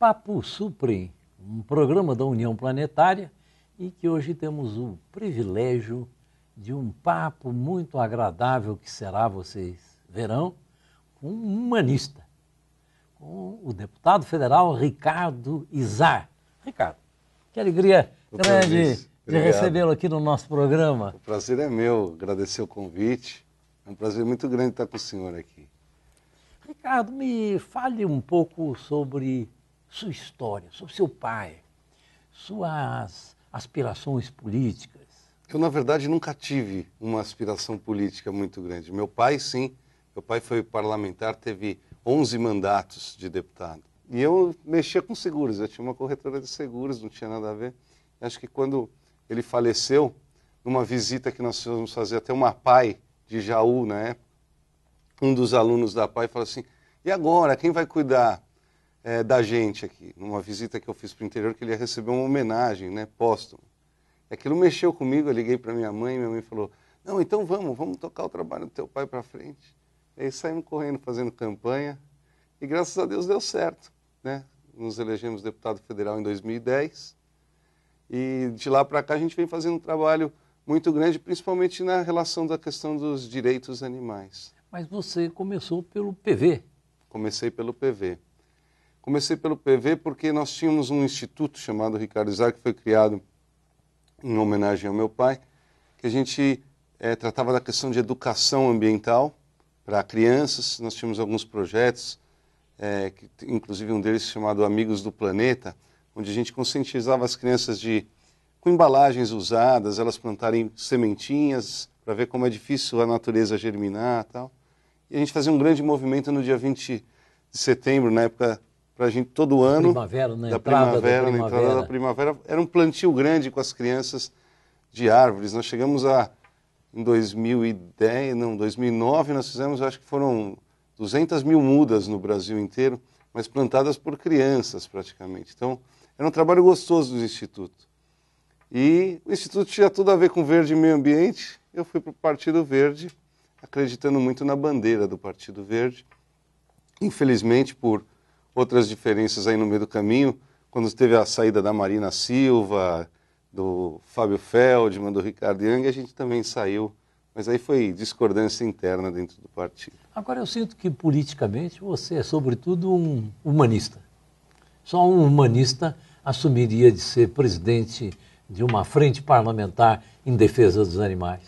Papo Supre, um programa da União Planetária e que hoje temos o privilégio de um papo muito agradável que será, vocês verão, com um humanista, com o deputado federal Ricardo Izar. Ricardo, que alegria grande de recebê-lo aqui no nosso programa. O prazer é meu, agradecer o convite. É um prazer muito grande estar com o senhor aqui. Ricardo, me fale um pouco sobre sua história, sobre seu pai, suas aspirações políticas? Eu, na verdade, nunca tive uma aspiração política muito grande. Meu pai, sim. Meu pai foi parlamentar, teve 11 mandatos de deputado. E eu mexia com seguros, eu tinha uma corretora de seguros, não tinha nada a ver. Acho que quando ele faleceu, numa visita que nós fomos fazer até uma PAI de Jaú na né? época, um dos alunos da PAI falou assim: e agora, quem vai cuidar é, da gente aqui, numa visita que eu fiz para o interior, que ele ia receber uma homenagem, né, póstuma. Aquilo é mexeu comigo, eu liguei para minha mãe, minha mãe falou, não, então vamos, vamos tocar o trabalho do teu pai para frente. E aí saímos correndo, fazendo campanha, e graças a Deus deu certo, né? Nos elegemos deputado federal em 2010, e de lá para cá a gente vem fazendo um trabalho muito grande, principalmente na relação da questão dos direitos animais. Mas você começou pelo PV. Comecei pelo PV. Comecei pelo PV porque nós tínhamos um instituto chamado Ricardo Isaac, que foi criado em homenagem ao meu pai, que a gente é, tratava da questão de educação ambiental para crianças. Nós tínhamos alguns projetos, é, que, inclusive um deles chamado Amigos do Planeta, onde a gente conscientizava as crianças de, com embalagens usadas, elas plantarem sementinhas para ver como é difícil a natureza germinar tal. E a gente fazia um grande movimento no dia 20 de setembro, na época para a gente todo ano. Primavera, né? da, primavera, da primavera, na entrada da primavera. Era um plantio grande com as crianças de árvores. Nós chegamos a, em 2010, não, 2009, nós fizemos, acho que foram 200 mil mudas no Brasil inteiro, mas plantadas por crianças praticamente. Então, era um trabalho gostoso do Instituto. E o Instituto tinha tudo a ver com verde e meio ambiente. Eu fui para o Partido Verde, acreditando muito na bandeira do Partido Verde. Infelizmente, por outras diferenças aí no meio do caminho, quando teve a saída da Marina Silva, do Fábio Feldman, do Ricardo Yang, a gente também saiu, mas aí foi discordância interna dentro do partido. Agora eu sinto que politicamente você é sobretudo um humanista. Só um humanista assumiria de ser presidente de uma frente parlamentar em defesa dos animais.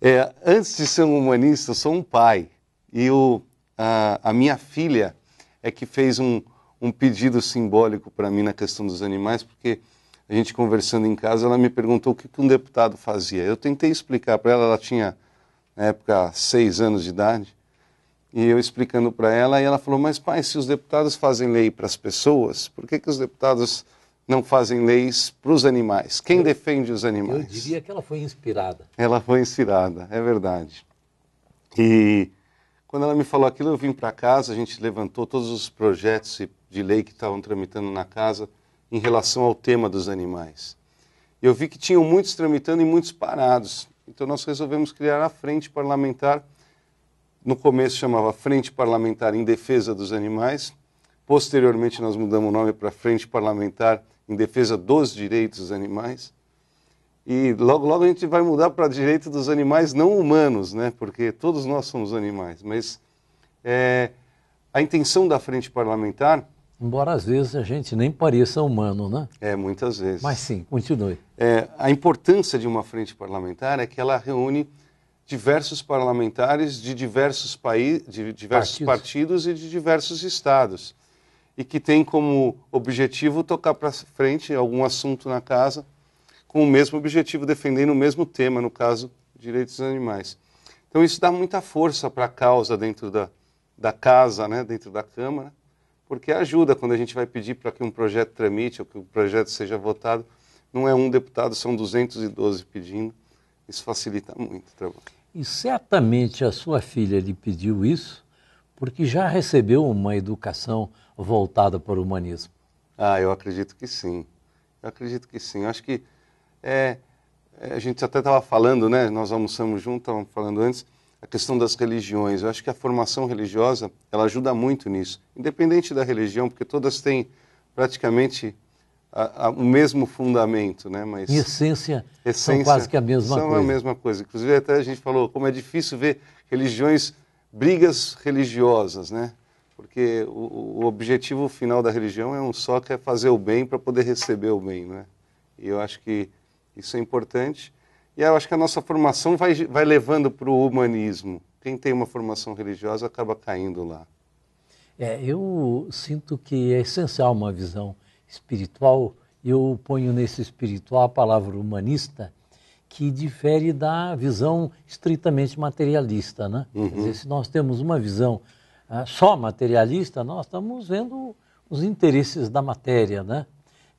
É, antes de ser um humanista, eu sou um pai. E o, a, a minha filha é que fez um, um pedido simbólico para mim na questão dos animais, porque a gente conversando em casa, ela me perguntou o que, que um deputado fazia. Eu tentei explicar para ela, ela tinha, na época, seis anos de idade, e eu explicando para ela, e ela falou: Mas pai, se os deputados fazem lei para as pessoas, por que, que os deputados não fazem leis para os animais? Quem eu, defende os animais? Eu diria que ela foi inspirada. Ela foi inspirada, é verdade. E quando ela me falou aquilo, eu vim para casa, a gente levantou todos os projetos de lei que estavam tramitando na casa em relação ao tema dos animais. Eu vi que tinham muitos tramitando e muitos parados. Então nós resolvemos criar a Frente Parlamentar. No começo chamava Frente Parlamentar em Defesa dos Animais. Posteriormente nós mudamos o nome para Frente Parlamentar em Defesa dos Direitos dos Animais. E logo, logo a gente vai mudar para direito dos animais não humanos, né? Porque todos nós somos animais. Mas é, a intenção da frente parlamentar. Embora às vezes a gente nem pareça humano, né? É, muitas vezes. Mas sim, continue. É, a importância de uma frente parlamentar é que ela reúne diversos parlamentares de diversos, país de diversos partidos. partidos e de diversos estados. E que tem como objetivo tocar para frente algum assunto na casa com o mesmo objetivo, defendendo o mesmo tema, no caso, direitos dos animais. Então isso dá muita força para a causa dentro da, da casa, né, dentro da Câmara, porque ajuda quando a gente vai pedir para que um projeto tramite ou que o um projeto seja votado. Não é um deputado, são 212 pedindo. Isso facilita muito o trabalho. E certamente a sua filha lhe pediu isso porque já recebeu uma educação voltada para o humanismo. Ah, eu acredito que sim. Eu acredito que sim. Eu acho que é, é, a gente até estava falando, né? Nós almoçamos junto, estávamos falando antes, a questão das religiões. Eu acho que a formação religiosa ela ajuda muito nisso, independente da religião, porque todas têm praticamente a, a, o mesmo fundamento, né? Mas e essência, essência são quase que a mesma são coisa. São a mesma coisa. Inclusive até a gente falou como é difícil ver religiões brigas religiosas, né? Porque o, o objetivo final da religião é um só, que é fazer o bem para poder receber o bem, né? E eu acho que isso é importante. E eu acho que a nossa formação vai, vai levando para o humanismo. Quem tem uma formação religiosa acaba caindo lá. É, eu sinto que é essencial uma visão espiritual. Eu ponho nesse espiritual a palavra humanista, que difere da visão estritamente materialista. Né? Uhum. Quer dizer, se nós temos uma visão ah, só materialista, nós estamos vendo os interesses da matéria. Né?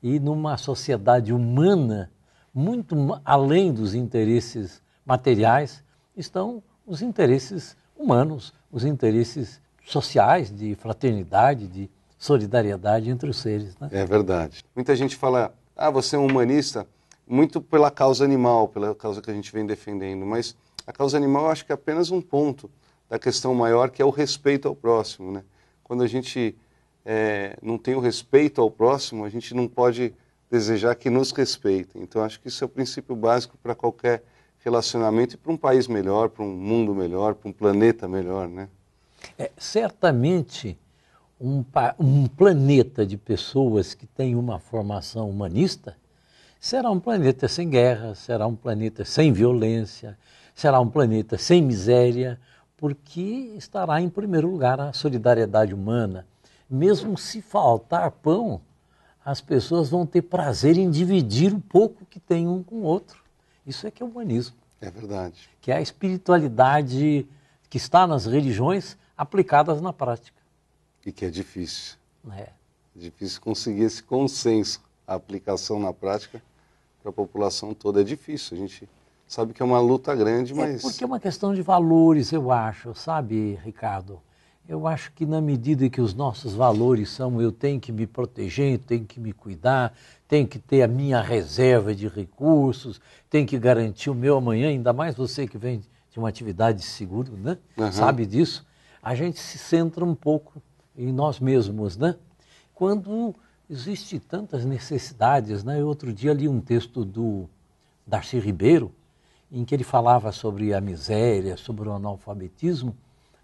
E numa sociedade humana, muito além dos interesses materiais, estão os interesses humanos, os interesses sociais de fraternidade, de solidariedade entre os seres. Né? É verdade. Muita gente fala, ah, você é um humanista, muito pela causa animal, pela causa que a gente vem defendendo, mas a causa animal eu acho que é apenas um ponto da questão maior, que é o respeito ao próximo. Né? Quando a gente é, não tem o respeito ao próximo, a gente não pode desejar que nos respeitem. Então, acho que isso é o princípio básico para qualquer relacionamento e para um país melhor, para um mundo melhor, para um planeta melhor, né? É, certamente, um, um planeta de pessoas que tem uma formação humanista será um planeta sem guerra, será um planeta sem violência, será um planeta sem miséria, porque estará em primeiro lugar a solidariedade humana. Mesmo se faltar pão, as pessoas vão ter prazer em dividir o pouco que tem um com o outro. Isso é que é humanismo. É verdade. Que é a espiritualidade que está nas religiões aplicadas na prática. E que é difícil. É. é difícil conseguir esse consenso. A aplicação na prática para a população toda é difícil. A gente sabe que é uma luta grande, é mas. É porque é uma questão de valores, eu acho, sabe, Ricardo? Eu acho que na medida que os nossos valores são eu tenho que me proteger, tenho que me cuidar, tenho que ter a minha reserva de recursos, tenho que garantir o meu amanhã, ainda mais você que vem de uma atividade de seguro, né? Uhum. Sabe disso? A gente se centra um pouco em nós mesmos, né? Quando existe tantas necessidades, né? Eu outro dia li um texto do Darcy Ribeiro, em que ele falava sobre a miséria, sobre o analfabetismo,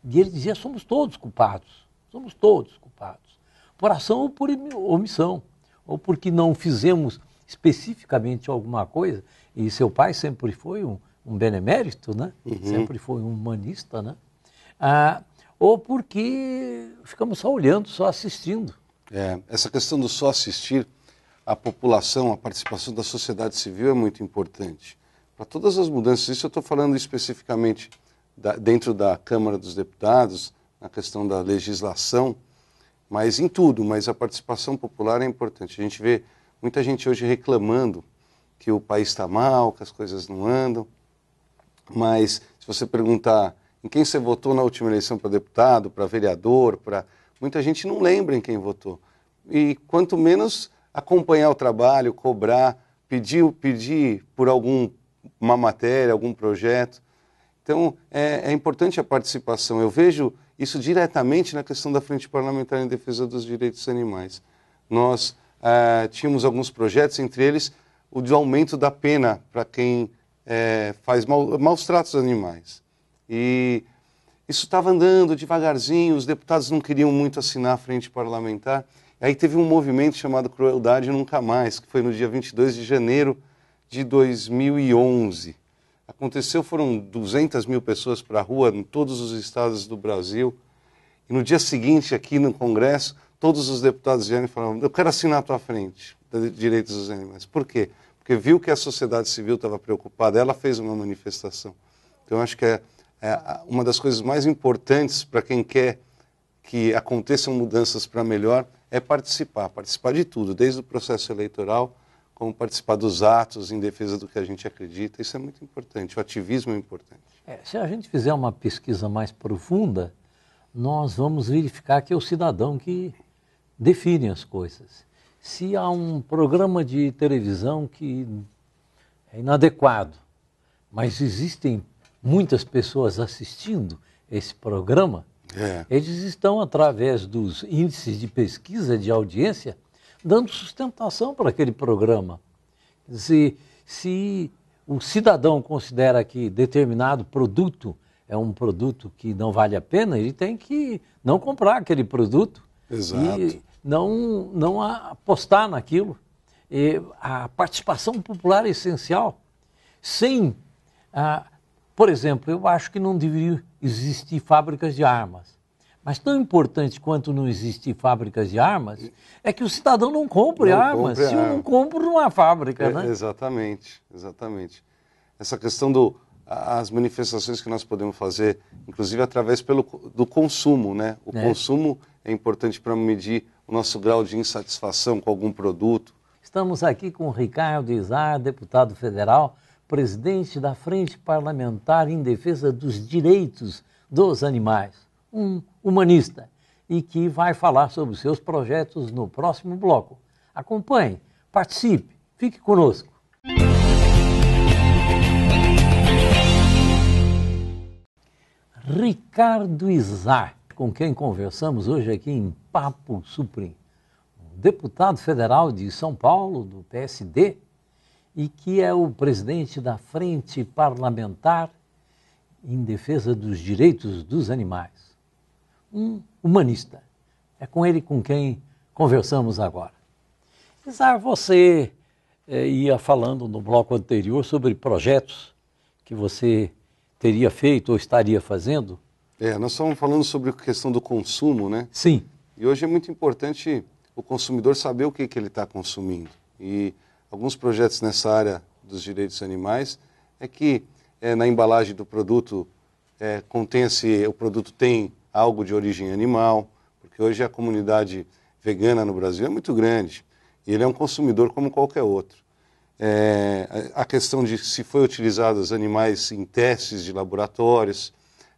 e ele dizia: somos todos culpados, somos todos culpados, por ação ou por omissão, ou porque não fizemos especificamente alguma coisa. E seu pai sempre foi um, um benemérito, né? Uhum. Sempre foi um humanista, né? Ah, ou porque ficamos só olhando, só assistindo. É, essa questão do só assistir a população, a participação da sociedade civil é muito importante. Para todas as mudanças, isso eu estou falando especificamente da, dentro da Câmara dos Deputados, na questão da legislação, mas em tudo, mas a participação popular é importante. A gente vê muita gente hoje reclamando que o país está mal, que as coisas não andam, mas se você perguntar em quem você votou na última eleição para deputado, para vereador, para muita gente não lembra em quem votou. E quanto menos acompanhar o trabalho, cobrar, pedir, pedir por alguma matéria, algum projeto. Então, é, é, importante a participação. Eu vejo isso diretamente na questão da Frente Parlamentar em Defesa dos Direitos Animais. Nós é, tínhamos alguns projetos, entre eles o de aumento da pena para quem é, faz mal, maus tratos aos animais. E isso estava andando devagarzinho, os deputados não queriam muito assinar a Frente Parlamentar. Aí teve um movimento chamado Crueldade Nunca Mais, que foi no dia 22 de janeiro de 2011 aconteceu foram 200 mil pessoas para a rua em todos os estados do Brasil. E no dia seguinte, aqui no Congresso, todos os deputados vieram e falaram: Eu quero assinar à tua frente, Direitos dos Animais. Por quê? Porque viu que a sociedade civil estava preocupada, ela fez uma manifestação. Então, acho que é, é uma das coisas mais importantes para quem quer que aconteçam mudanças para melhor é participar participar de tudo, desde o processo eleitoral vamos participar dos atos em defesa do que a gente acredita. Isso é muito importante, o ativismo é importante. É, se a gente fizer uma pesquisa mais profunda, nós vamos verificar que é o cidadão que define as coisas. Se há um programa de televisão que é inadequado, mas existem muitas pessoas assistindo esse programa, é. eles estão, através dos índices de pesquisa de audiência, dando sustentação para aquele programa. Se, se o cidadão considera que determinado produto é um produto que não vale a pena, ele tem que não comprar aquele produto Exato. e não, não apostar naquilo. E a participação popular é essencial. Sem, ah, por exemplo, eu acho que não deveria existir fábricas de armas. Mas tão importante quanto não existir fábricas de armas, é que o cidadão não compre não armas. Compre se eu não compro, não há fábrica, é, né? Exatamente, exatamente. Essa questão do as manifestações que nós podemos fazer, inclusive através pelo, do consumo, né? O é. consumo é importante para medir o nosso grau de insatisfação com algum produto. Estamos aqui com Ricardo Izar, deputado federal, presidente da Frente Parlamentar em Defesa dos Direitos dos Animais um humanista e que vai falar sobre seus projetos no próximo bloco. Acompanhe, participe, fique conosco. Ricardo Izar, com quem conversamos hoje aqui em Papo Suprim, um deputado federal de São Paulo, do PSD, e que é o presidente da Frente Parlamentar em Defesa dos Direitos dos Animais um humanista. É com ele com quem conversamos agora. Isar, você eh, ia falando no bloco anterior sobre projetos que você teria feito ou estaria fazendo. É, nós estamos falando sobre a questão do consumo, né? Sim. E hoje é muito importante o consumidor saber o que, que ele está consumindo. E alguns projetos nessa área dos direitos animais é que é, na embalagem do produto é, eh, contém se o produto tem algo de origem animal, porque hoje a comunidade vegana no Brasil é muito grande e ele é um consumidor como qualquer outro. É, a questão de se foi utilizados animais em testes de laboratórios,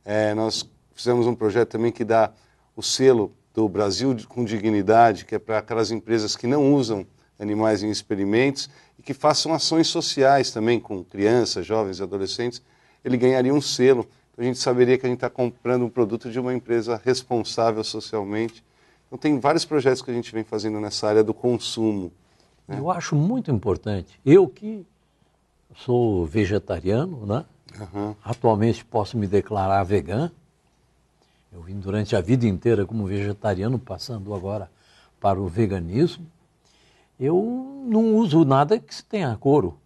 é, nós fizemos um projeto também que dá o selo do Brasil com dignidade, que é para aquelas empresas que não usam animais em experimentos e que façam ações sociais também com crianças, jovens, e adolescentes, ele ganharia um selo a gente saberia que a gente está comprando um produto de uma empresa responsável socialmente. Então, tem vários projetos que a gente vem fazendo nessa área do consumo. Né? Eu acho muito importante. Eu que sou vegetariano, né? Uhum. Atualmente posso me declarar vegan. Eu vim durante a vida inteira como vegetariano, passando agora para o veganismo. Eu não uso nada que tenha couro,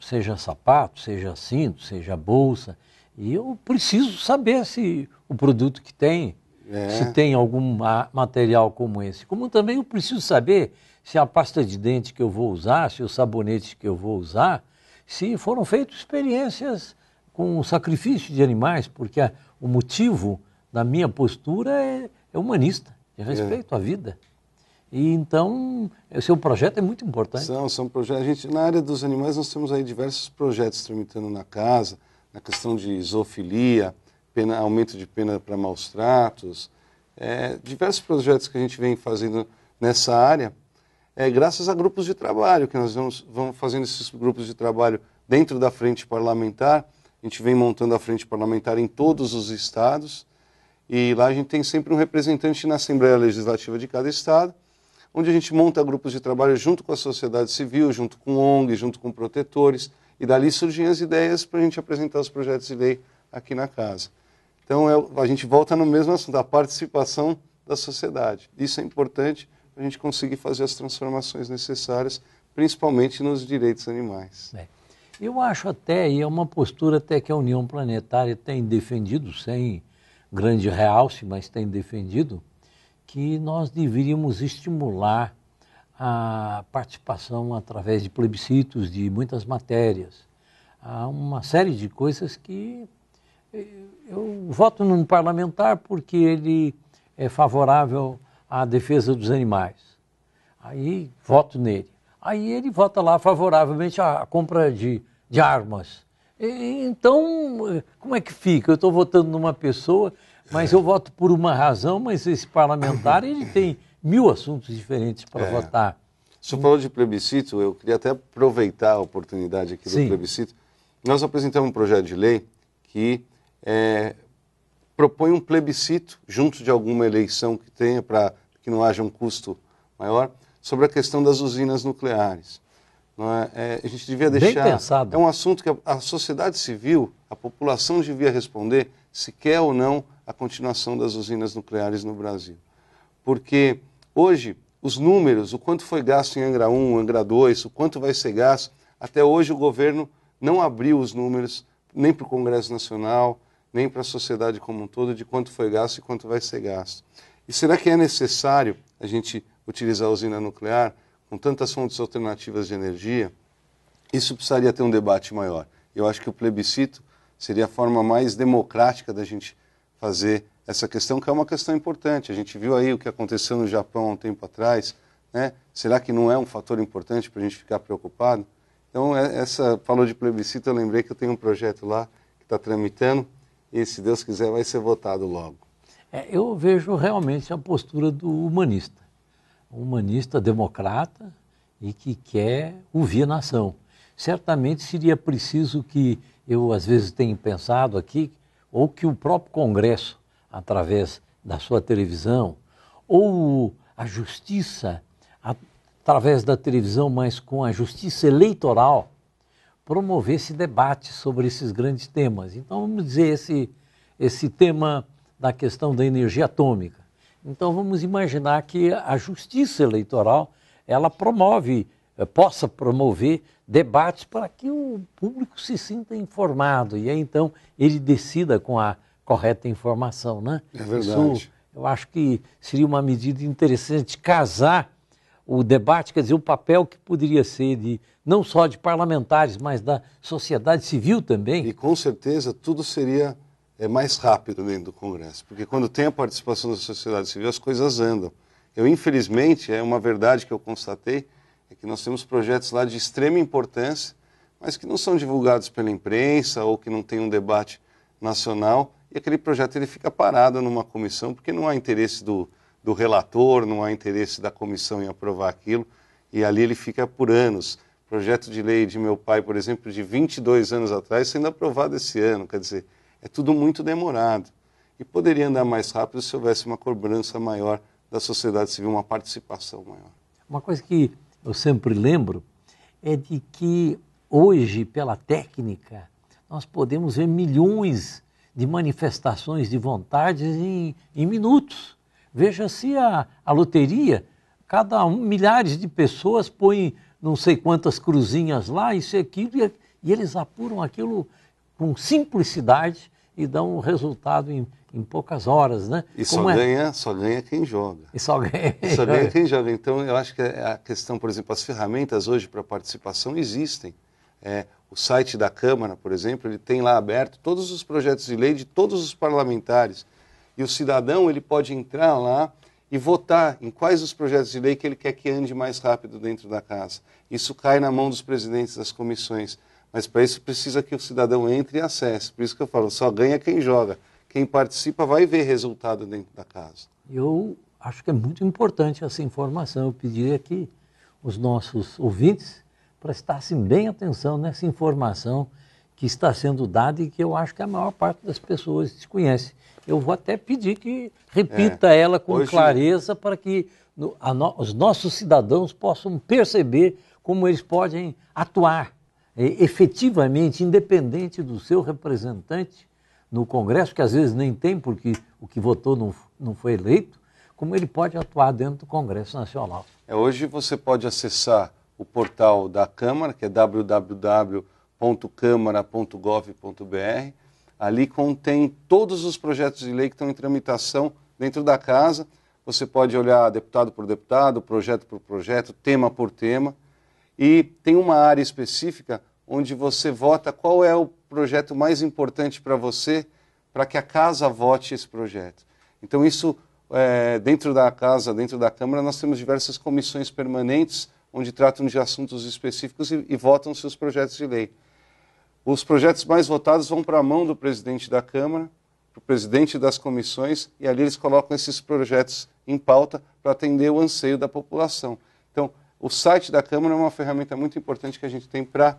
seja sapato, seja cinto, seja bolsa, e eu preciso saber se o produto que tem, é. se tem algum material como esse. Como também eu preciso saber se a pasta de dente que eu vou usar, se o sabonete que eu vou usar, se foram feitas experiências com o sacrifício de animais, porque a, o motivo da minha postura é, é humanista, de é. respeito é. à vida. E então, o seu é projeto é muito importante. São, são projetos. A gente, na área dos animais, nós temos aí diversos projetos tramitando na casa a questão de isofilia, pena, aumento de pena para maus tratos, é, diversos projetos que a gente vem fazendo nessa área, é, graças a grupos de trabalho, que nós vamos, vamos fazendo esses grupos de trabalho dentro da frente parlamentar. A gente vem montando a frente parlamentar em todos os estados. E lá a gente tem sempre um representante na Assembleia Legislativa de cada estado, onde a gente monta grupos de trabalho junto com a sociedade civil, junto com ONG, junto com protetores, e dali surgem as ideias para a gente apresentar os projetos de lei aqui na casa. Então, é, a gente volta no mesmo assunto, a participação da sociedade. Isso é importante para a gente conseguir fazer as transformações necessárias, principalmente nos direitos animais. É. Eu acho até, e é uma postura até que a União Planetária tem defendido, sem grande realce, mas tem defendido, que nós deveríamos estimular a participação através de plebiscitos de muitas matérias, há uma série de coisas que eh, eu voto num parlamentar porque ele é favorável à defesa dos animais. Aí voto nele. Aí ele vota lá favoravelmente à compra de, de armas. E, então, eh, como é que fica? Eu estou votando numa pessoa, mas eu voto por uma razão, mas esse parlamentar ele tem mil assuntos diferentes para é. votar. Você falou de plebiscito, eu queria até aproveitar a oportunidade aqui do plebiscito. Nós apresentamos um projeto de lei que é, propõe um plebiscito junto de alguma eleição que tenha para que não haja um custo maior sobre a questão das usinas nucleares. É? É, a gente devia deixar. Bem pensado. É um assunto que a, a, sociedade civil, a população devia responder se quer ou não a continuação das usinas nucleares no Brasil, porque Hoje, os números, o quanto foi gasto em Angra 1, Angra 2, o quanto vai ser gasto, até hoje o governo não abriu os números nem para o Congresso Nacional, nem para a sociedade como um todo, de quanto foi gasto e quanto vai ser gasto. E será que é necessário a gente utilizar a usina nuclear com tantas fontes alternativas de energia? Isso precisaria ter um debate maior. Eu acho que o plebiscito seria a forma mais democrática da gente fazer essa questão, que é uma questão importante. A gente viu aí o que aconteceu no Japão há um tempo atrás. Né? Será que não é um fator importante para a gente ficar preocupado? Então, é, essa falou de plebiscito, eu lembrei que eu tenho um projeto lá que está tramitando e, se Deus quiser, vai ser votado logo. É, eu vejo realmente a postura do humanista, humanista democrata e que quer ouvir a nação. Certamente seria preciso que eu, às vezes, tenho pensado aqui, ou que o próprio Congresso através da sua televisão, ou a justiça através da televisão, mas com a justiça eleitoral, promover esse debate sobre esses grandes temas. Então, vamos dizer, esse, esse tema da questão da energia atômica. Então, vamos imaginar que a justiça eleitoral, ela promove, eh, possa promover debates para que o público se sinta informado e aí, então, ele decida com a correta informação, né? É verdade. Isso, eu acho que seria uma medida interessante casar o debate, quer dizer, o papel que poderia ser de não só de parlamentares, mas da sociedade civil também. E com certeza tudo seria é, mais rápido dentro do Congresso, porque quando tem a participação da sociedade civil as coisas andam. Eu infelizmente é uma verdade que eu constatei é que nós temos projetos lá de extrema importância, mas que não são divulgados pela imprensa ou que não tem um debate nacional e aquele projeto ele fica parado numa comissão, porque não há interesse do, do relator, não há interesse da comissão em aprovar aquilo, e ali ele fica por anos. Projeto de lei de meu pai, por exemplo, de 22 anos atrás, sendo aprovado esse ano, quer dizer, é tudo muito demorado. E poderia andar mais rápido se houvesse uma cobrança maior da sociedade civil, uma participação maior. Uma coisa que eu sempre lembro é de que hoje, pela técnica, nós podemos ver milhões de manifestações de vontades em, em minutos. Veja-se a, a loteria, cada um, milhares de pessoas põem não sei quantas cruzinhas lá, isso e aquilo, e, e eles apuram aquilo com simplicidade e dão um resultado em, em poucas horas, né? E Como só, é? ganha, só ganha quem joga. E só ganha, e só ganha quem joga. Então, eu acho que a questão, por exemplo, as ferramentas hoje para participação existem. É, o site da Câmara, por exemplo, ele tem lá aberto todos os projetos de lei de todos os parlamentares. E o cidadão ele pode entrar lá e votar em quais os projetos de lei que ele quer que ande mais rápido dentro da casa. Isso cai na mão dos presidentes das comissões. Mas para isso precisa que o cidadão entre e acesse. Por isso que eu falo, só ganha quem joga. Quem participa vai ver resultado dentro da casa. Eu acho que é muito importante essa informação. Eu pediria que os nossos ouvintes prestasse bem atenção nessa informação que está sendo dada e que eu acho que a maior parte das pessoas desconhece. Eu vou até pedir que repita é, ela com hoje... clareza para que no, no, os nossos cidadãos possam perceber como eles podem atuar é, efetivamente, independente do seu representante no Congresso, que às vezes nem tem, porque o que votou não, não foi eleito, como ele pode atuar dentro do Congresso Nacional. É, hoje você pode acessar o portal da Câmara, que é www.câmara.gov.br. Ali contém todos os projetos de lei que estão em tramitação dentro da casa. Você pode olhar deputado por deputado, projeto por projeto, tema por tema. E tem uma área específica onde você vota qual é o projeto mais importante para você, para que a casa vote esse projeto. Então, isso, é, dentro da casa, dentro da Câmara, nós temos diversas comissões permanentes onde tratam de assuntos específicos e, e votam seus projetos de lei. Os projetos mais votados vão para a mão do presidente da Câmara, para o presidente das comissões, e ali eles colocam esses projetos em pauta para atender o anseio da população. Então, o site da Câmara é uma ferramenta muito importante que a gente tem para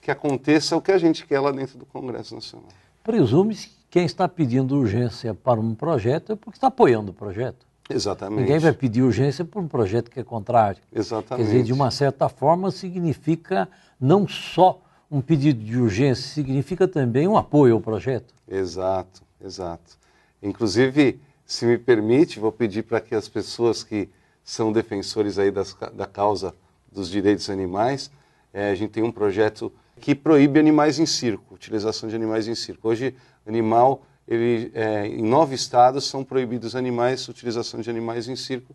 que aconteça o que a gente quer lá dentro do Congresso Nacional. Presume-se que quem está pedindo urgência para um projeto é porque está apoiando o projeto. Exatamente. Ninguém vai pedir urgência por um projeto que é contrário. Exatamente. Quer dizer, de uma certa forma, significa não só um pedido de urgência, significa também um apoio ao projeto. Exato, exato. Inclusive, se me permite, vou pedir para que as pessoas que são defensores aí das, da causa dos direitos animais, é, a gente tem um projeto que proíbe animais em circo, utilização de animais em circo. Hoje, animal ele, é, em nove estados são proibidos animais, utilização de animais em circo,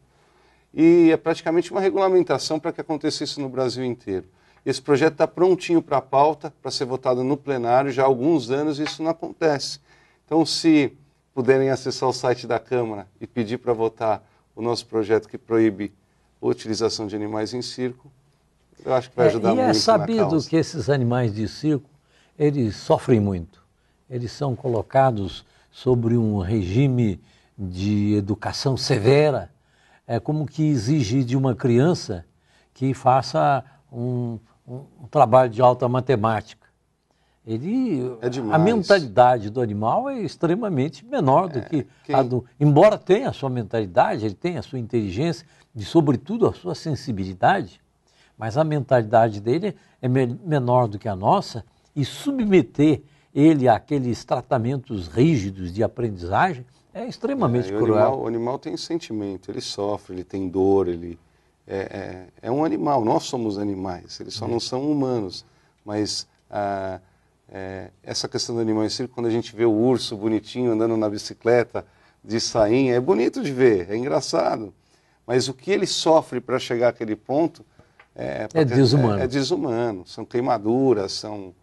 e é praticamente uma regulamentação para que acontecesse no Brasil inteiro. Esse projeto está prontinho para a pauta, para ser votado no plenário, já há alguns anos isso não acontece. Então, se puderem acessar o site da Câmara e pedir para votar o nosso projeto que proíbe a utilização de animais em circo, eu acho que vai é, ajudar é, muito. E é sabido que esses animais de circo eles sofrem muito eles são colocados sobre um regime de educação severa, é como que exige de uma criança que faça um, um, trabalho de alta matemática. Ele, é a mentalidade do animal é extremamente menor do é, que quem... a do. Embora tenha a sua mentalidade, ele tenha a sua inteligência e, sobretudo, a sua sensibilidade, mas a mentalidade dele é menor do que a nossa e submeter ele aqueles tratamentos rígidos de aprendizagem, é extremamente é, cruel. O animal, o animal, tem sentimento, ele sofre, ele tem dor, ele é, é, é um animal, nós somos animais, eles só não uhum. são humanos. Mas ah, é, essa questão do animal em si, quando a gente vê o urso bonitinho andando na bicicleta de sainha, é bonito de ver, é engraçado. Mas o que ele sofre para chegar àquele ponto é, é desumano. É, é, desumano. São queimaduras, são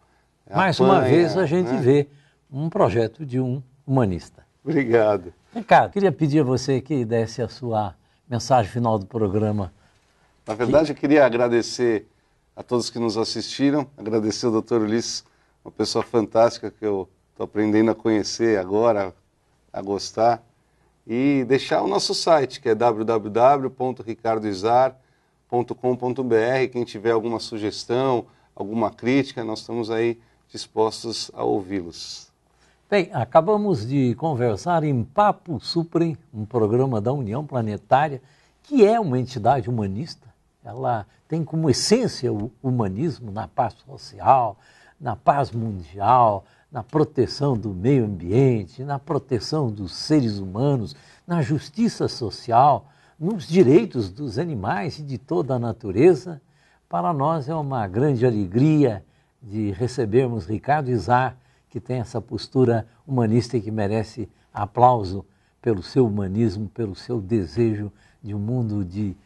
Apanha, Mais uma vez a né? gente né? vê um projeto de um humanista. Obrigado. Ricardo, queria pedir a você que desse a sua mensagem final do programa. Na verdade, que... eu queria agradecer a todos que nos assistiram, agradecer ao Dr. Ulisses, uma pessoa fantástica que eu estou aprendendo a conhecer agora, a gostar, e deixar o nosso site, que é www.ricardoizar.com.br. Quem tiver alguma sugestão, alguma crítica, nós estamos aí dispostos a ouvi-los. Bem, acabamos de conversar em Papo Supre, um programa da União Planetária, que é uma entidade humanista. Ela tem como essência o humanismo na paz social, na paz mundial, na proteção do meio ambiente, na proteção dos seres humanos, na justiça social, nos direitos dos animais e de toda a natureza. Para nós é uma grande alegria de recebermos Ricardo Izar, que tem essa postura humanista e que merece aplauso pelo seu humanismo, pelo seu desejo de um mundo de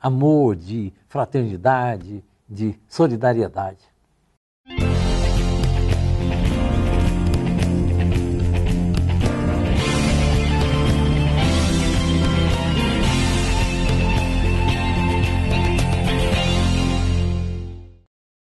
amor, de fraternidade, de solidariedade.